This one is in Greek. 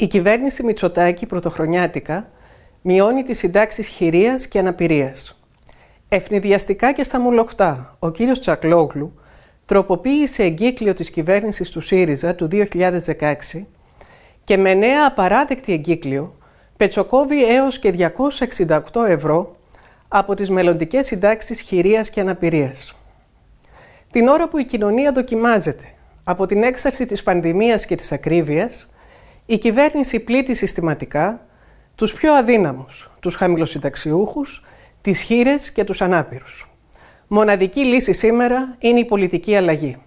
Η κυβέρνηση Μητσοτάκη πρωτοχρονιάτικα μειώνει τις συντάξεις χειρίας και αναπηρίας. Ευνηδιαστικά και στα μουλοχτά, ο κύριος Τσακλόγλου τροποποίησε εγκύκλιο της κυβέρνησης του ΣΥΡΙΖΑ του 2016 και με νέα απαράδεκτη εγκύκλιο πετσοκόβει έως και 268 ευρώ από τις μελλοντικές συντάξεις χειρίας και αναπηρίας. Την ώρα που η κοινωνία δοκιμάζεται από την έξαρση της πανδημίας και της ακρίβειας, η κυβέρνηση πλήττει συστηματικά τους πιο αδύναμους, τους χαμηλοσυνταξιούχους, τις χείρες και τους ανάπηρους. Μοναδική λύση σήμερα είναι η πολιτική αλλαγή.